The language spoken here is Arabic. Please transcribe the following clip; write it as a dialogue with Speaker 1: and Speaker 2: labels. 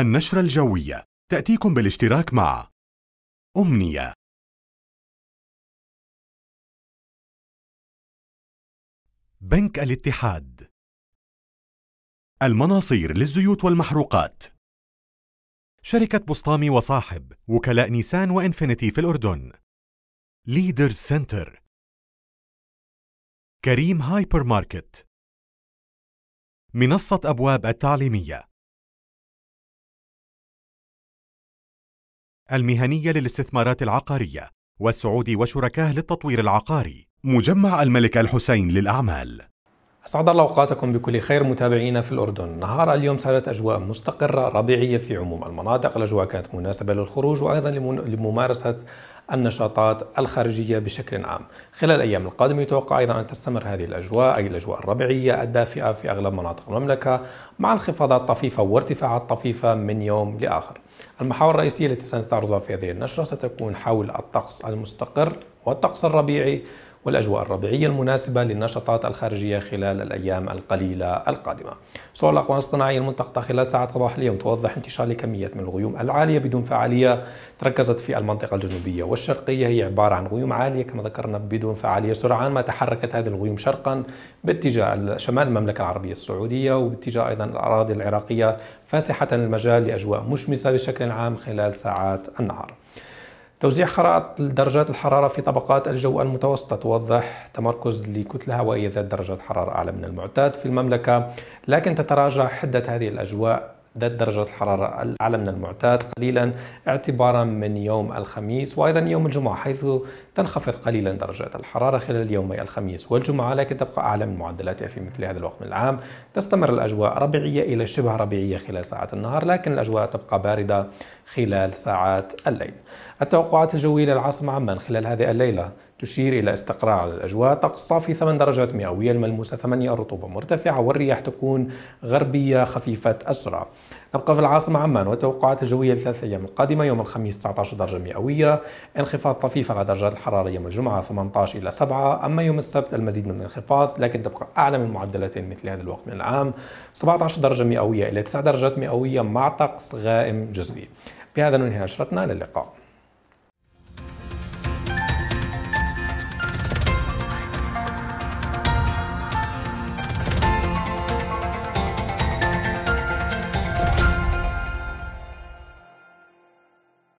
Speaker 1: النشرة الجوية تأتيكم بالاشتراك مع أمنية بنك الاتحاد المناصير للزيوت
Speaker 2: والمحروقات شركة بسطامي وصاحب وكلاء نيسان وإنفينيتي في الأردن ليدر سنتر
Speaker 1: كريم هايبر ماركت منصة أبواب التعليمية المهنية للاستثمارات
Speaker 2: العقارية والسعودي وشركاه للتطوير العقاري مجمع الملك الحسين
Speaker 3: للأعمال أسعد الله أوقاتكم بكل خير متابعينا في الأردن نهار اليوم سادت أجواء مستقرة ربيعية في عموم المناطق الأجواء كانت مناسبة للخروج وأيضا لممارسة النشاطات الخارجية بشكل عام خلال الأيام القادمة يتوقع أيضا أن تستمر هذه الأجواء أي الأجواء الربيعية الدافئة في أغلب مناطق المملكة مع انخفاضات طفيفة وارتفاعات طفيفة من يوم لآخر المحاور الرئيسية التي سنستعرضها في هذه النشرة ستكون حول الطقس المستقر والطقس الربيعي والأجواء الربيعية المناسبة للنشاطات الخارجية خلال الأيام القليلة القادمة. صور الأقمار الصناعية الملتقطة خلال ساعة صباح اليوم توضح انتشار لكمية من الغيوم العالية بدون فعالية تركزت في المنطقة الجنوبية والشرقية هي عبارة عن غيوم عالية كما ذكرنا بدون فعالية سرعان ما تحركت هذه الغيوم شرقا باتجاه شمال المملكة العربية السعودية وباتجاه أيضا الأراضي العراقية فاسحة المجال لأجواء مشمسة بشكل عام خلال ساعات النهار. توزيع خرائط درجات الحرارة في طبقات الجو المتوسطة توضح تمركز لكتلة هوائية ذات درجات حرارة أعلى من المعتاد في المملكة لكن تتراجع حدة هذه الأجواء ذات درجة الحرارة الأعلى من المعتاد قليلا اعتبارا من يوم الخميس وأيضا يوم الجمعة حيث تنخفض قليلا درجات الحرارة خلال يومي الخميس والجمعة لكن تبقى أعلى من معدلاتها في مثل هذا الوقت من العام تستمر الأجواء ربيعية إلى شبه ربيعية خلال ساعات النهار لكن الأجواء تبقى باردة خلال ساعات الليل التوقعات الجوية للعاصمة عمان خلال هذه الليلة تشير إلى استقرار على الأجواء طقس صافي 8 درجات مئوية الملموسة 8 الرطوبة مرتفعة والرياح تكون غربية خفيفة السرعة نبقى في العاصمة عمان والتوقعات الجوية لثلاث أيام القادمة يوم الخميس 19 درجة مئوية انخفاض طفيف على درجات الحرارة يوم الجمعة 18 إلى 7 أما يوم السبت المزيد من الانخفاض لكن تبقى أعلى من معدلتين مثل هذا الوقت من العام 17 درجة مئوية إلى 9 درجات مئوية مع طقس غائم جزئي بهذا ننهي نشرتنا للقاء